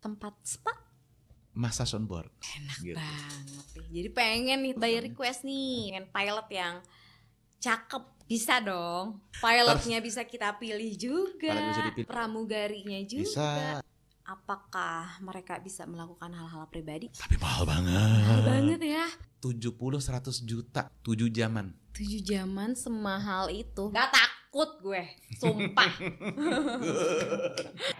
tempat spa masa on board enak gitu. banget jadi pengen nih by iya. request nih pengen pilot yang cakep bisa dong pilotnya bisa kita pilih juga bisa pramugarinya juga bisa apakah mereka bisa melakukan hal-hal pribadi? Tapi mahal banget. Mahal banget ya. 70 100 juta 7 jaman. 7 jaman semahal itu. Gak takut gue, sumpah.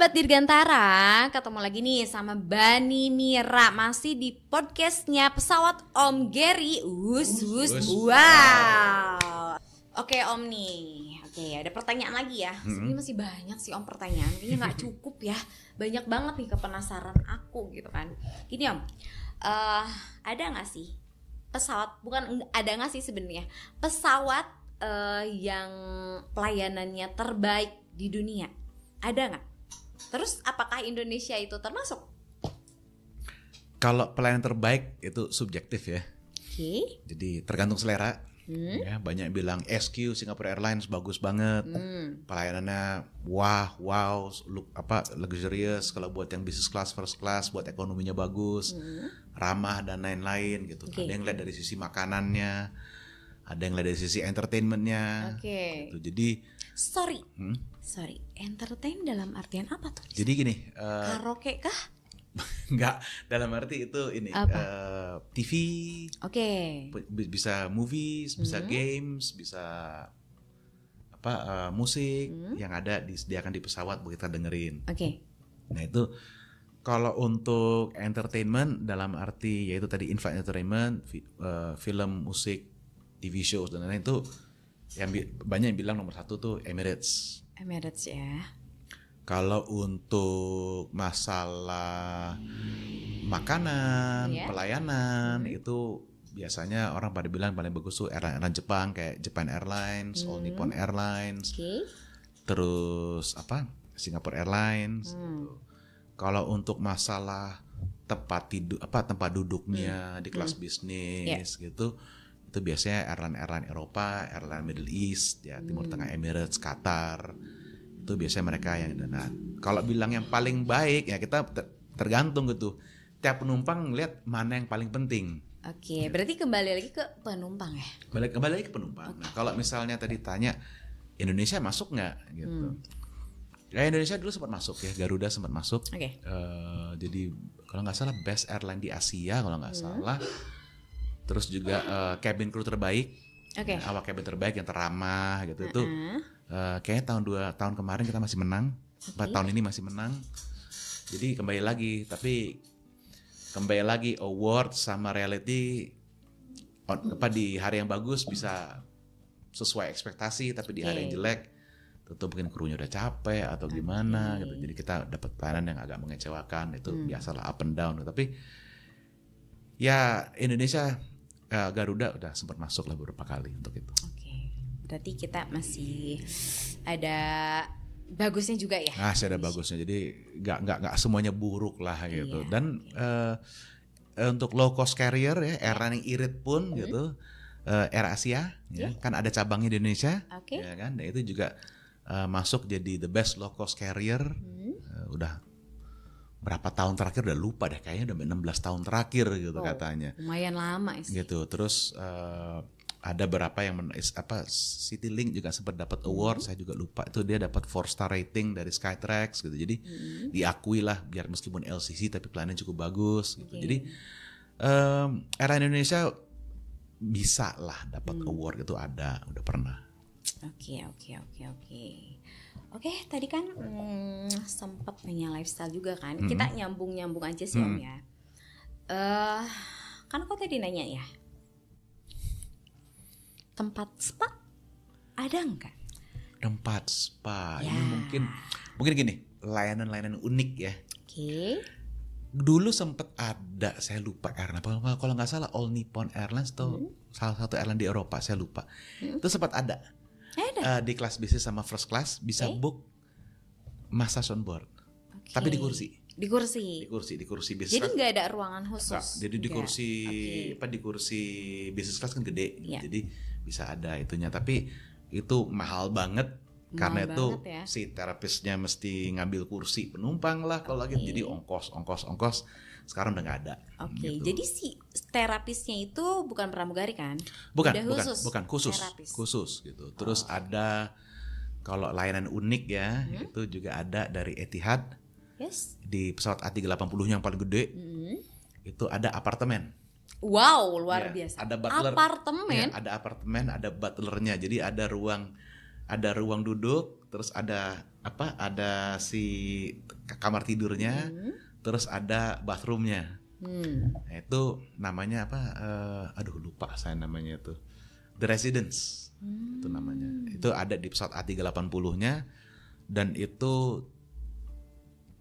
sahabat Dirgantara, ketemu lagi nih sama Bani Mira masih di podcastnya pesawat Om Gary. Us, us, wow. Oke Om nih, oke ada pertanyaan lagi ya. Ini hmm. masih banyak sih Om pertanyaan, Ini nggak cukup ya. Banyak banget nih kepenasaran aku gitu kan. Gini Om, uh, ada nggak sih pesawat? Bukan ada nggak sih sebenarnya pesawat uh, yang pelayanannya terbaik di dunia? Ada nggak? Terus apakah Indonesia itu termasuk? Kalau pelayanan terbaik itu subjektif ya. Oke. Okay. Jadi tergantung selera. Hmm. Ya, banyak bilang eh, SQ Singapore Airlines bagus banget. Hmm. Pelayanannya wah, wow, look, apa luxurious kalau buat yang business class first class, buat ekonominya bagus, hmm. ramah dan lain-lain gitu. Okay. Ada yang lihat dari sisi makanannya, ada yang lihat dari sisi entertainmentnya. Oke. Okay. Gitu. Jadi sorry hmm? sorry entertain dalam artian apa tuh jadi gini uh, karaoke kah Enggak, dalam arti itu ini Apa? Uh, eh, TV. Oke. Okay. Bisa movies, bisa hmm. games, bisa apa uh, musik hmm. yang ada disediakan di pesawat buat kita dengerin. Oke. Okay. Nah, itu kalau untuk entertainment dalam arti yaitu tadi infant entertainment, film, musik, TV shows dan lain-lain itu yang banyak yang bilang nomor satu tuh Emirates. Emirates ya. Kalau untuk masalah makanan, yeah. pelayanan hmm. itu biasanya orang pada bilang paling bagus tuh airline Jepang kayak Japan Airlines, hmm. All Nippon Airlines. Okay. Terus apa? Singapore Airlines hmm. Kalau untuk masalah tempat tidur apa tempat duduknya hmm. di kelas hmm. bisnis yeah. gitu itu biasanya airline-airline Eropa, airline Middle East, ya hmm. Timur Tengah Emirates, Qatar, itu biasanya mereka yang dana. Kalau bilang yang paling baik ya kita tergantung gitu. Tiap penumpang lihat mana yang paling penting. Oke, okay, berarti kembali lagi ke penumpang ya? Kembali, kembali lagi ke penumpang. Okay. Nah, kalau misalnya tadi tanya Indonesia masuk nggak gitu? Hmm. Ya Indonesia dulu sempat masuk ya, Garuda sempat masuk. Oke. Okay. Uh, eh, jadi kalau nggak salah best airline di Asia kalau nggak hmm. salah terus juga uh, cabin crew terbaik okay. ya, awak cabin terbaik yang teramah gitu uh-uh. uh, kayaknya tahun dua tahun kemarin kita masih menang okay. tahun ini masih menang jadi kembali lagi tapi kembali lagi award sama reality on, apa di hari yang bagus bisa sesuai ekspektasi tapi di hari okay. yang jelek tentu mungkin krunya udah capek atau gimana okay. gitu jadi kita dapat pelayanan yang agak mengecewakan itu hmm. biasalah up and down tapi ya Indonesia uh, Garuda udah sempat masuk lah beberapa kali untuk itu. Oke, okay. berarti kita masih ada bagusnya juga ya? Ah, ada bagusnya, jadi nggak nggak nggak semuanya buruk lah iya, gitu. Iya, Dan okay. uh, eh, eh, untuk low cost carrier ya, air iya. running irit pun mm -hmm. gitu, uh, Air Asia yeah. ya, kan ada cabangnya di Indonesia, okay. ya kan? Dan itu juga uh, masuk jadi the best low cost carrier, mm -hmm. uh, udah berapa tahun terakhir udah lupa deh kayaknya udah 16 tahun terakhir gitu oh, katanya lumayan lama sih gitu terus uh, ada berapa yang men apa Citylink juga sempat dapat award -hmm. saya juga lupa itu dia dapat four star rating dari Skytrax gitu jadi -hmm. diakui lah biar meskipun LCC tapi pelayanan cukup bagus gitu okay. Iya. jadi um, era Indonesia bisa lah dapat hmm. award itu ada udah pernah oke okay, oke okay, oke okay, oke okay. Oke, okay, tadi kan mm, sempat nanya lifestyle juga kan. Mm -hmm. Kita nyambung-nyambung aja sih mm -hmm. om mm-hmm. ya. Uh, kan aku tadi nanya ya. Tempat spa ada nggak? Tempat spa. Ya. Ini mungkin mungkin gini, layanan-layanan unik ya. Oke. Okay. Dulu sempat ada, saya lupa karena kalau nggak salah All Nippon Airlines atau hmm. salah satu airline di Eropa, saya lupa. Hmm. Itu sempat ada uh, di kelas bisnis sama first class bisa okay. Eh? book masa on Okay. Tapi di kursi. Di kursi. Di kursi, di kursi bisnis. Jadi nggak ada ruangan khusus. Nah, jadi di kursi okay. apa di kursi bisnis kelas kan gede. Gitu. Yeah. Jadi bisa ada itunya, tapi itu mahal banget karena itu ya. si terapisnya mesti ngambil kursi penumpang lah kalau okay. lagi jadi iya. ongkos ongkos ongkos sekarang udah nggak ada. Oke, okay. gitu. jadi si terapisnya itu bukan pramugari kan? Bukan, udah bukan, khusus. bukan khusus, terapis. khusus gitu. Terus oh. ada kalau layanan unik ya hmm? itu juga ada dari Etihad yes. di pesawat A380 yang paling gede hmm. itu ada apartemen. Wow, luar ya, biasa. Ada butler. Apartemen. Ya, ada apartemen, ada butlernya. Jadi ada ruang ada ruang duduk, terus ada apa? Ada si kamar tidurnya, hmm. terus ada bathroomnya. Hmm. Nah, itu namanya apa? Uh, aduh lupa saya namanya itu. The Residence hmm. itu namanya. Itu ada di pesawat A380-nya dan itu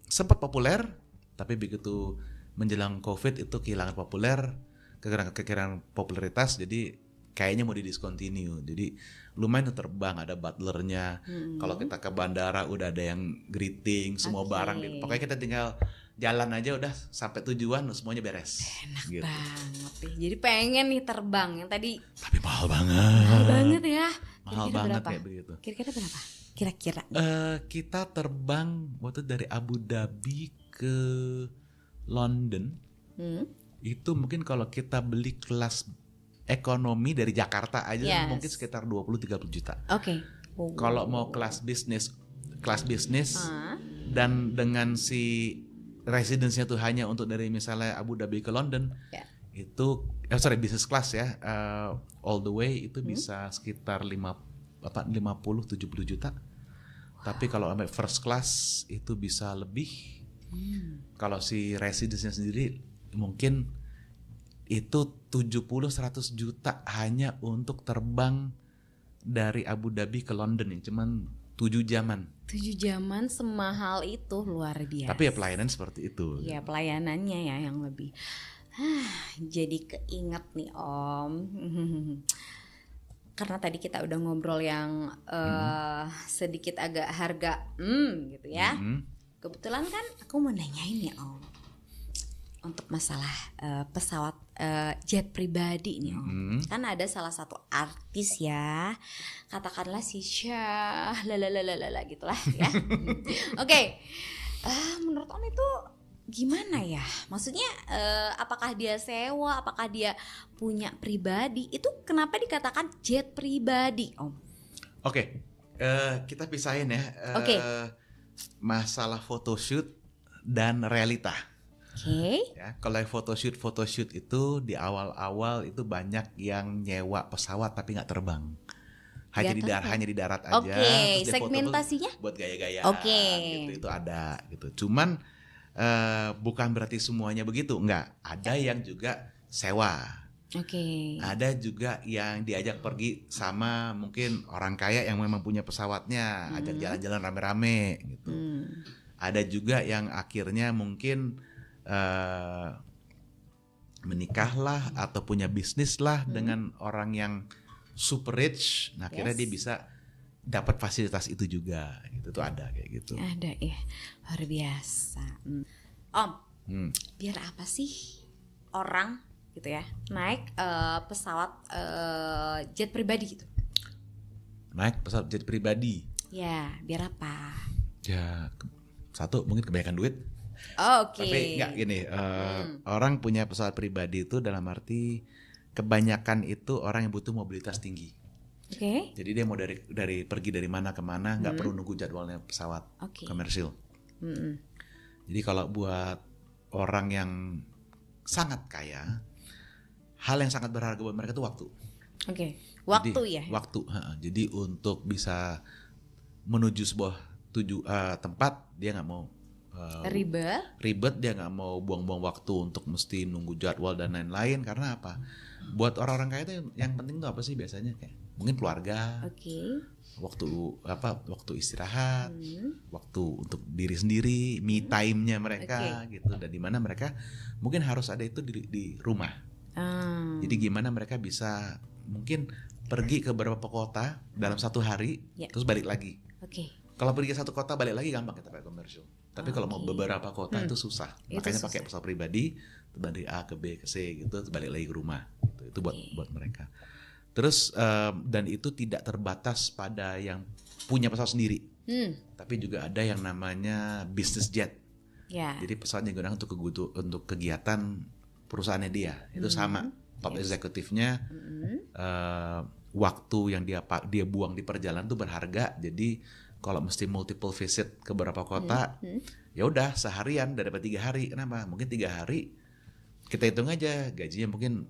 sempat populer tapi begitu menjelang covid itu kehilangan populer kekurangan popularitas jadi kayaknya mau di discontinue Jadi lumayan terbang ada butlernya. Hmm. Kalau kita ke bandara udah ada yang greeting semua okay. barang gitu. Pokoknya kita tinggal jalan aja udah sampai tujuan semuanya beres. Enak gitu. banget ya. Jadi pengen nih terbang yang tadi. Tapi mahal banget. Mahal banget ya. mahal Kira-kira banget berapa? kayak begitu. Kira-kira berapa? Kira-kira. Uh, kita terbang waktu dari Abu Dhabi ke London. Hmm? Itu mungkin kalau kita beli kelas ekonomi dari Jakarta aja yes. mungkin sekitar 20-30 juta. Oke. Okay. Oh. Kalau mau kelas bisnis, kelas bisnis uh. dan dengan si residence-nya tuh hanya untuk dari misalnya Abu Dhabi ke London. Yeah. Itu eh sorry bisnis kelas ya. Uh, all the way itu hmm. bisa sekitar 50 70 juta. Tapi kalau sampai first class itu bisa lebih. Hmm. Kalau si residence-nya sendiri mungkin itu 70-100 juta hanya untuk terbang dari Abu Dhabi ke London ya cuman 7 jaman. 7 jaman semahal itu luar biasa. Tapi ya pelayanan seperti itu. Ya pelayanannya ya yang lebih. jadi keinget nih Om. Karena tadi kita udah ngobrol yang uh, hmm. sedikit agak harga hmm gitu ya. Hmm. Kebetulan kan aku mau nanyain ya Om untuk masalah uh, pesawat uh, jet pribadi nih Hmm. Kan ada salah satu artis ya, katakanlah si Syah, lalalalalala gitulah ya. Oke, okay. uh, menurut om itu gimana ya? Maksudnya uh, apakah dia sewa, apakah dia punya pribadi? Itu kenapa dikatakan jet pribadi om? Oke, okay. uh, kita pisahin ya. Uh, Oke. Okay. Masalah photoshoot dan realita okay. ya kalau yang photoshoot photoshoot itu di awal-awal itu banyak yang nyewa pesawat tapi nggak terbang hanya di darat hanya di darat aja okay. segmentasinya buat gaya-gaya okay. gitu itu ada gitu cuman uh, bukan berarti semuanya begitu nggak ada yang juga sewa Oke. Okay. Ada juga yang diajak pergi sama mungkin orang kaya yang memang punya pesawatnya, hmm. ajak jalan-jalan rame-rame gitu. Hmm. Ada juga yang akhirnya mungkin Eh, menikahlah atau punya bisnis lah hmm. dengan orang yang super rich. Nah, akhirnya yes. dia bisa dapat fasilitas itu juga. Itu tuh ada kayak gitu. Ada ya. Luar biasa. Hmm. Om, hmm. biar apa sih orang gitu ya naik uh, pesawat uh, jet pribadi gitu? Naik pesawat jet pribadi. Ya, biar apa? Ya, satu mungkin kebanyakan duit. Oh, Oke. Okay. Tapi nggak gini, uh, hmm. orang punya pesawat pribadi itu dalam arti kebanyakan itu orang yang butuh mobilitas tinggi. Oke. Okay. Jadi dia mau dari dari pergi dari mana ke mana nggak hmm. perlu nunggu jadwalnya pesawat okay. komersil. Hmm. Jadi kalau buat orang yang sangat kaya, hal yang sangat berharga buat mereka itu waktu. Oke, okay. waktu jadi, ya. Waktu. jadi untuk bisa menuju sebuah tuju uh, tempat dia nggak mau uh, ribet ribet dia nggak mau buang-buang waktu untuk mesti nunggu jadwal dan lain-lain karena apa buat orang-orang kaya itu yang penting tuh apa sih biasanya kayak mungkin keluarga okay. waktu apa waktu istirahat hmm. waktu untuk diri sendiri me hmm. time-nya mereka okay. gitu dan dimana mereka mungkin harus ada itu di, di rumah hmm. jadi gimana mereka bisa mungkin pergi ke beberapa kota dalam satu hari yeah. terus balik lagi okay. kalau pergi ke satu kota balik lagi gampang kita pakai komersial tapi kalau mau beberapa kota hmm. itu susah. Itu Makanya susah. pakai pesawat pribadi dari A ke B ke C gitu, balik lagi ke rumah. Gitu. Itu buat buat mereka. Terus um, dan itu tidak terbatas pada yang punya pesawat sendiri. Hmm. Tapi juga ada yang namanya business jet. Yeah. Jadi pesawat yang digunakan untuk kegutu, untuk kegiatan perusahaannya dia. Itu hmm. sama top yes. eksekutifnya. Hmm. Uh, waktu yang dia dia buang di perjalanan tuh berharga. Jadi kalau mesti multiple visit ke beberapa kota, hmm. hmm. ya udah seharian daripada tiga hari. Kenapa? Mungkin tiga hari kita hitung aja gajinya mungkin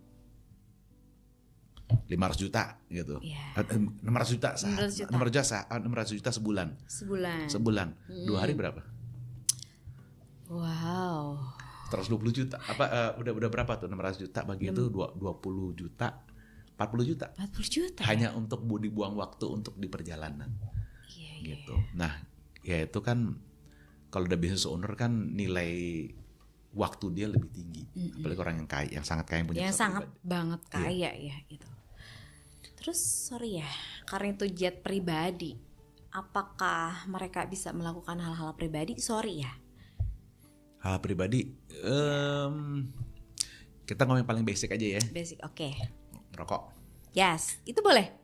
500 juta gitu. Yeah. Iya. 600 juta sah. 600 juta. 600 juta, 600 eh, juta sebulan. Sebulan. Sebulan. Hmm. Dua hari berapa? Wow. 120 juta. Apa uh, udah udah berapa tuh 600 juta bagi itu 20 juta. 40 juta. 40 juta. Hanya untuk dibuang waktu untuk di perjalanan gitu. Iya. Nah, ya itu kan kalau udah bisnis owner kan nilai waktu dia lebih tinggi. Mm-hmm. Apalagi orang yang kaya, yang sangat kaya yang punya. Yang sangat pribadi. banget iya. kaya yeah. ya itu. Terus sorry ya, karena itu jet pribadi, apakah mereka bisa melakukan hal-hal pribadi? Sorry ya. Hal pribadi, um, kita ngomong paling basic aja ya. Basic, oke. Okay. Rokok. Yes, itu boleh.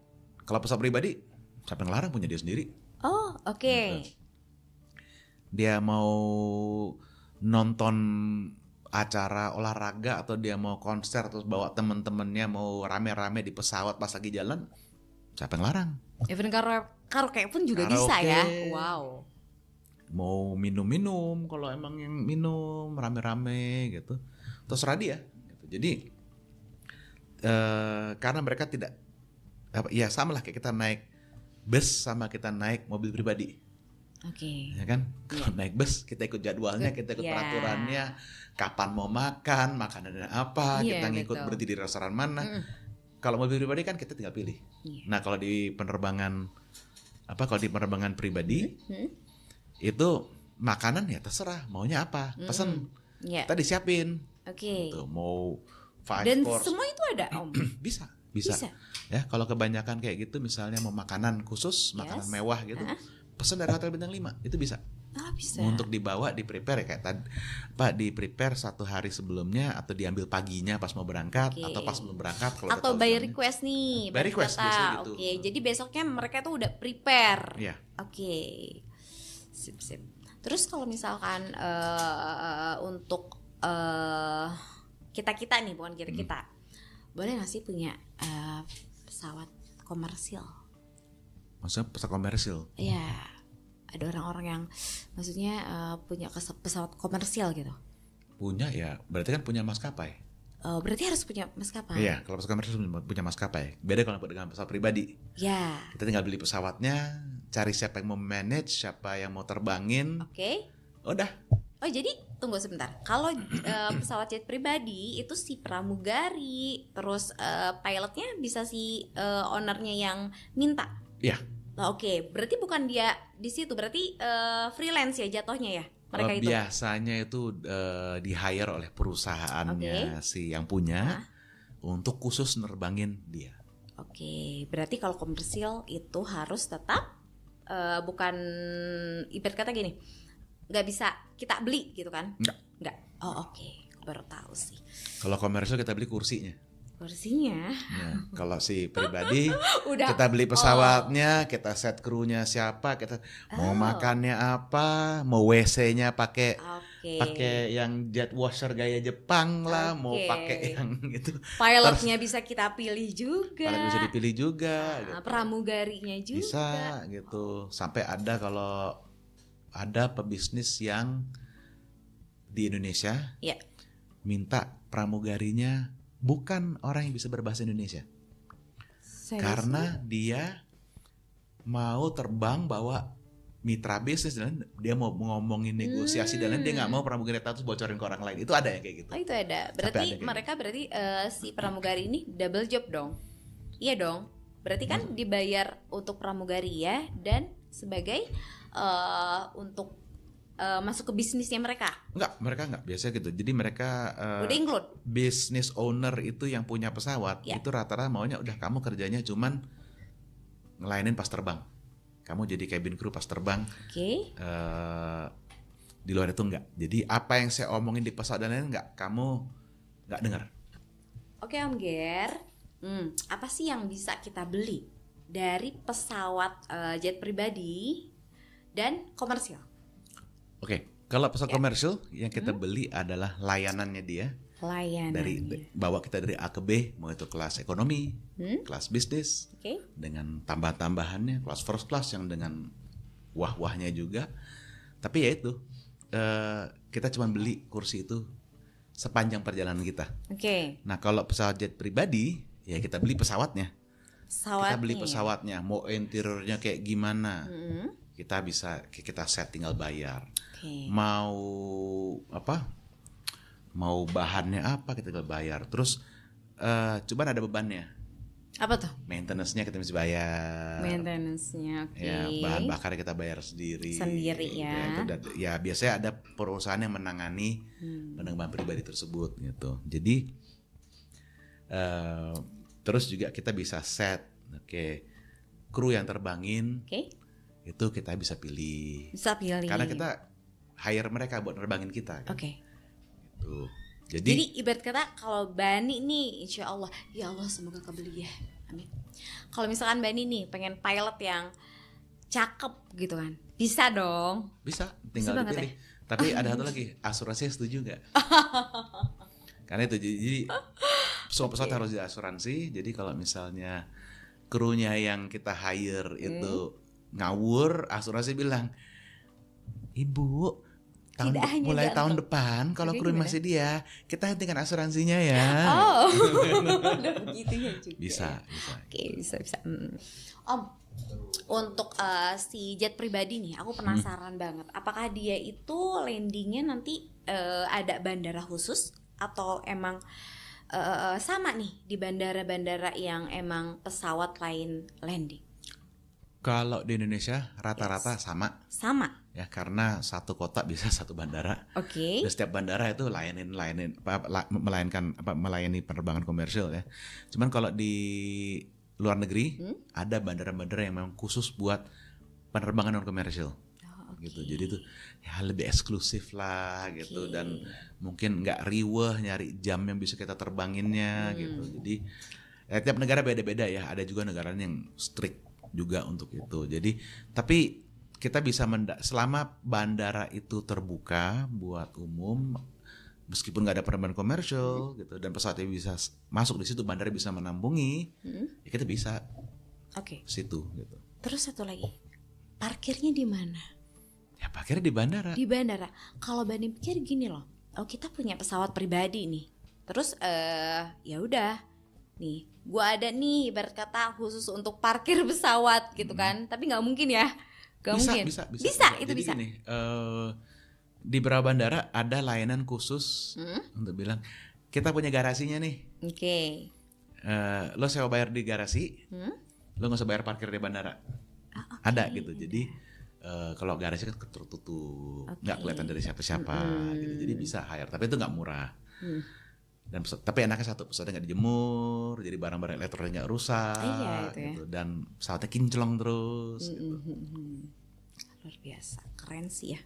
Kalau pesawat pribadi, siapa yang larang punya dia sendiri? Oh, oke. Okay. Gitu. Dia mau nonton acara olahraga atau dia mau konser terus bawa temen-temennya mau rame-rame di pesawat pas lagi jalan siapa yang larang even karaoke, pun juga karaoke. bisa ya wow mau minum-minum kalau emang yang minum rame-rame gitu terus dia gitu. jadi uh, karena mereka tidak apa, ya sama lah kayak kita naik bus sama kita naik mobil pribadi. Oke. Okay. Ya kan? Iya. Kalau yeah. naik bus kita ikut jadwalnya, kita ikut yeah. peraturannya, kapan mau makan, makanan apa, yeah, kita ngikut betul. berhenti di restoran mana. Mm. Kalau mobil pribadi kan kita tinggal pilih. Yeah. Nah, kalau di penerbangan apa kalau di penerbangan pribadi mm-hmm. itu makanan ya terserah maunya apa, mm-hmm. pesen. Yeah. tadi siapin Oke. Okay. Gitu, mau five Dan course. semua itu ada, Om. Bisa. Bisa. Bisa. Ya, kalau kebanyakan kayak gitu misalnya mau makanan khusus, yes. makanan mewah gitu. Uh -huh. Pesan dari hotel bintang 5, itu bisa. Oh, bisa. Untuk dibawa di prepare kayak tadi Pak di prepare satu hari sebelumnya atau diambil paginya pas mau berangkat okay. atau pas belum berangkat kalau atau by request nih. By request gitu. Oke, okay. jadi besoknya mereka tuh udah prepare. Iya. Yeah. Oke. Okay. Sip sip. Terus kalau misalkan uh, untuk uh, eh, kita kita nih bukan kita kita. Hmm boleh nggak sih punya uh, pesawat komersil maksudnya pesawat komersil iya ada orang-orang yang maksudnya uh, punya pesawat komersil gitu punya ya berarti kan punya maskapai uh, berarti harus punya maskapai iya kalau pesawat komersil punya maskapai beda kalau dengan pesawat pribadi Iya. kita tinggal beli pesawatnya cari siapa yang mau manage siapa yang mau terbangin oke okay. udah oh jadi tunggu sebentar. Kalau uh, pesawat jet pribadi itu si pramugari, terus uh, pilotnya bisa si uh, ownernya yang minta. Iya. Nah, oke, okay. berarti bukan dia di situ, berarti uh, freelance ya jatuhnya ya mereka itu. Biasanya itu uh, di hire oleh perusahaannya okay. si yang punya nah. untuk khusus nerbangin dia. Oke, okay. berarti kalau komersil itu harus tetap uh, bukan ibarat kata gini nggak bisa kita beli gitu kan? Nggak. Nggak. Oh oke, okay. baru tahu sih. Kalau komersial kita beli kursinya. Kursinya. Ya, kalau si pribadi, Udah. kita beli oh. pesawatnya, oh. kita set krunya siapa, kita oh. mau makannya apa, mau WC-nya pakai okay. pakai yang jet washer gaya Jepang lah, okay. mau pakai yang gitu. Pilotnya Terus, bisa kita pilih juga. Pilot bisa dipilih juga. Nah, gitu. Pramugarinya juga. Bisa gitu. Sampai ada kalau ada pebisnis yang di Indonesia ya. minta pramugarinya bukan orang yang bisa berbahasa Indonesia Serius? karena dia mau terbang bawa mitra bisnis dan dia mau ngomongin negosiasi hmm. dan lain dia nggak hmm. mau pramugari tahu bocorin ke orang lain itu ada ya kayak gitu oh itu ada berarti ada gitu. mereka gitu. berarti uh, si pramugari ini double job dong iya dong berarti kan hmm. dibayar untuk pramugari ya dan sebagai uh, untuk uh, masuk ke bisnisnya mereka? Enggak, mereka enggak biasanya gitu. Jadi mereka uh, udah include. Business owner itu yang punya pesawat yeah. itu rata-rata maunya udah kamu kerjanya cuman ngelainin pas terbang. Kamu jadi cabin crew pas terbang. Oke. Okay. Uh, di luar itu enggak. Jadi apa yang saya omongin di pesawat dan lain enggak, kamu enggak dengar. Oke, Om Ger. Hmm, apa sih yang bisa kita beli dari pesawat uh, jet pribadi dan komersial. Oke, okay. kalau pesawat ya. komersial yang kita hmm. beli adalah layanannya dia. Layanan. Dari bawa kita dari A ke B, mau itu kelas ekonomi, hmm? kelas bisnis, okay. dengan tambah-tambahannya, kelas first class yang dengan wah-wahnya juga. Tapi ya itu, eh, kita cuma beli kursi itu sepanjang perjalanan kita. Oke. Okay. Nah kalau pesawat jet pribadi, ya kita beli pesawatnya. Pesawatnya. Kita beli pesawatnya, mau interiornya kayak gimana. Hmm kita bisa kita set tinggal bayar okay. mau apa mau bahannya apa kita tinggal bayar terus uh, eh, coba ada bebannya apa tuh maintenance-nya kita mesti bayar maintenance-nya oke okay. ya bahan bakar kita bayar sendiri sendiri ya gitu ya, itu, ya biasanya ada perusahaan yang menangani hmm. penerbangan pribadi tersebut gitu jadi uh, terus juga kita bisa set oke okay, kru yang terbangin okay itu kita bisa pilih. Bisa pilih. Karena kita hire mereka buat nerbangin kita. Kan? Oke. Okay. Gitu. Jadi, Jadi ibarat kata kalau Bani nih, insya Allah, ya Allah semoga kebeli ya, amin. Kalau misalkan Bani nih pengen pilot yang cakep gitu kan, bisa dong. Bisa, tinggal bisa dipilih. Ya? Tapi ada satu lagi, asuransinya setuju nggak? Karena itu jadi semua pesawat okay. harus diasuransi. Jadi kalau misalnya krunya yang kita hire itu hmm ngawur asuransi bilang ibu tahun Tidak hanya mulai jantung. tahun depan kalau kru masih dia kita hentikan asuransinya ya oh begitu ya juga bisa ya. bisa oke bisa bisa hmm. om untuk uh, si jet pribadi nih aku penasaran hmm. banget apakah dia itu landingnya nanti uh, ada bandara khusus atau emang uh, sama nih di bandara-bandara yang emang pesawat lain landing kalau di Indonesia rata-rata yes. sama. Sama. Ya karena satu kota bisa satu bandara. Oke. Okay. Ya, setiap bandara itu layanin layanin apa, la, melayankan apa melayani penerbangan komersial ya. Cuman kalau di luar negeri hmm? ada bandara-bandara yang memang khusus buat penerbangan non komersial. okay. Oh, gitu jadi itu ya lebih eksklusif lah okay. gitu dan mungkin nggak riweh nyari jam yang bisa kita terbanginnya gitu. hmm. gitu jadi ya, tiap negara beda-beda ya ada juga negara yang strict juga untuk iya. itu. Jadi tapi kita bisa menda- selama bandara itu terbuka buat umum meskipun nggak ada penerbangan komersial hmm. gitu dan pesawatnya bisa masuk di situ bandara bisa menampungi hmm. ya kita bisa oke okay. situ gitu terus satu lagi parkirnya di mana ya parkir di bandara di bandara kalau banding pikir gini loh oh kita punya pesawat pribadi nih terus eh uh, ya udah nih gua ada nih berkata khusus untuk parkir pesawat gitu hmm. kan tapi nggak mungkin ya nggak mungkin bisa bisa, bisa, bisa. itu Jadi bisa gini, uh, di beberapa bandara ada layanan khusus hmm? untuk bilang kita punya garasinya nih oke okay. uh, eh, lo sewa bayar di garasi hmm? lo nggak usah bayar parkir di bandara ah, okay. ada gitu jadi Uh, kalau garasi kan tertutup, nggak okay. kelihatan dari siapa-siapa, -hmm. gitu. jadi bisa hire, tapi itu nggak murah. Mm dan pesawat, tapi enaknya satu pesawatnya nggak dijemur jadi barang-barang elektroniknya rusak iya, itu ya. Gitu. dan pesawatnya kinclong terus mm -hmm. gitu. Hmm, hmm, hmm. luar biasa keren sih ya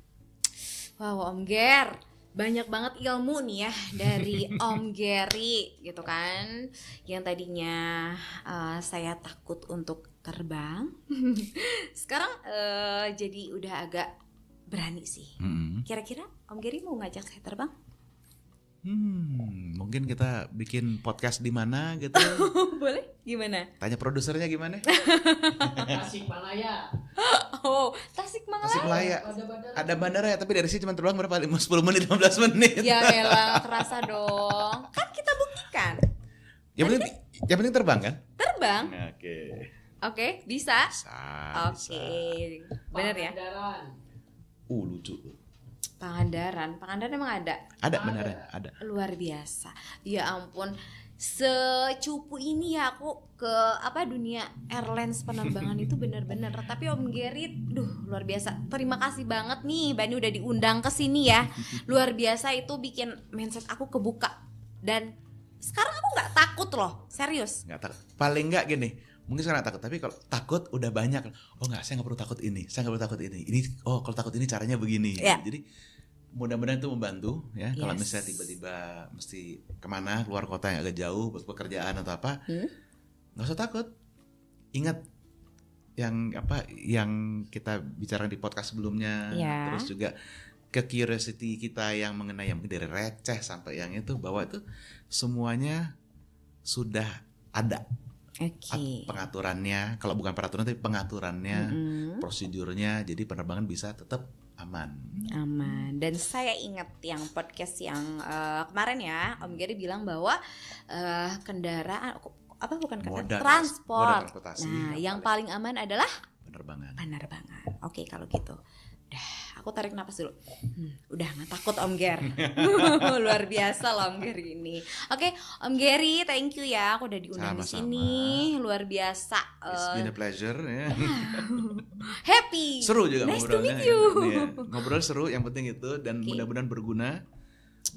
wow Om Ger banyak banget ilmu nih ya dari Om Gary gitu kan yang tadinya uh, saya takut untuk terbang sekarang uh, jadi udah agak berani sih kira-kira mm -hmm. Om Gary mau ngajak saya terbang Hmm, mungkin kita bikin podcast di mana gitu. Boleh? Gimana? Tanya produsernya gimana? Tasikmalaya. Oh, Tasikmalaya. Tasikmalaya. Ada bandara. ya, tapi dari sini cuma terbang berapa? 10 menit, 15 menit. Ya elah, terasa dong. Kan kita buktikan. Yang penting yang penting terbang kan? Terbang. Oke. Okay. Oke, okay, bisa? Bisa. Oke. Okay. Benar ya? Uh, lucu. Pangandaran, Pangandaran emang ada? Ada benar, ada. Luar biasa. Ya ampun, secupu ini ya aku ke apa dunia airlines penerbangan itu benar-benar. tapi Om Gerit duh luar biasa terima kasih banget nih Bani udah diundang ke sini ya luar biasa itu bikin mindset aku kebuka dan sekarang aku nggak takut loh serius Gak takut paling nggak gini mungkin sekarang takut tapi kalau takut udah banyak oh nggak saya nggak perlu takut ini saya nggak perlu takut ini ini oh kalau takut ini caranya begini yeah. jadi mudah-mudahan itu membantu ya yes. kalau misalnya tiba-tiba mesti kemana keluar kota yang agak jauh buat pekerjaan atau apa hmm. nggak hmm? usah takut ingat yang apa yang kita bicara di podcast sebelumnya yeah. terus juga ke curiosity kita yang mengenai yang dari receh sampai yang itu bahwa itu semuanya sudah ada okay. pengaturannya kalau bukan peraturan tapi pengaturannya mm -hmm. prosedurnya jadi penerbangan bisa tetap aman aman dan saya ingat yang podcast yang uh, kemarin ya Om Gary bilang bahwa uh, kendaraan apa bukan kendaraan transport moda nah yang paling aman adalah penerbangan penerbangan oke okay, kalau gitu udah aku tarik napas dulu hmm, udah nggak takut Om Ger luar biasa loh Om Ger ini oke okay, Om Geri thank you ya aku udah diundang di sini luar biasa it's been a eh. pleasure yeah. happy seru juga nice ngobrolnya to meet you. Ya, iya, ngobrol seru yang penting itu dan okay. mudah-mudahan berguna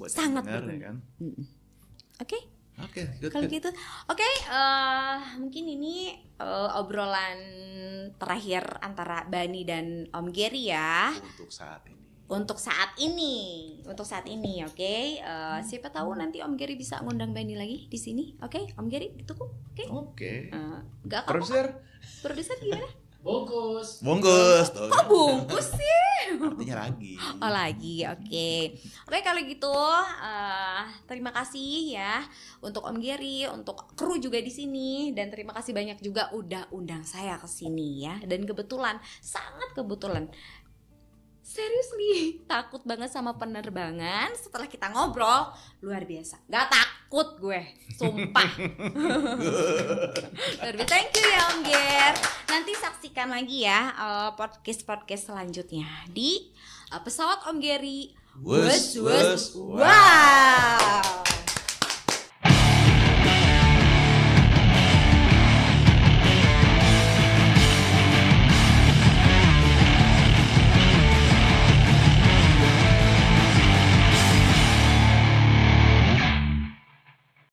buat sangat dengar, ya kan? oke okay. Oke, okay, kalau gitu, oke, okay, uh, eh, mungkin ini uh, obrolan terakhir antara Bani dan Om Gary ya. Untuk saat ini. Untuk saat ini, untuk saat ini, oke. Okay? Uh, eh, hmm. siapa tahu nanti Om Gary bisa ngundang Bani lagi di sini, oke? Okay? Om Gary, tunggu, oke? Okay? Oke. Okay. Uh, gak apa-apa. Produser? Produser gimana? Bungkus. Bungkus. Tuh. Kok bungkus sih? Artinya lagi. Oh lagi, oke. Okay. Oke okay, kalau gitu uh, terima kasih ya untuk Om Giri, untuk kru juga di sini dan terima kasih banyak juga udah undang saya ke sini ya. Dan kebetulan, sangat kebetulan seriously takut banget sama penerbangan setelah kita ngobrol luar biasa gak tak takut gue, sumpah. Terima thank you ya Om Ger. Nanti saksikan lagi ya eh, podcast-podcast uh, selanjutnya di pesawat Om Geri. Wus wus wow.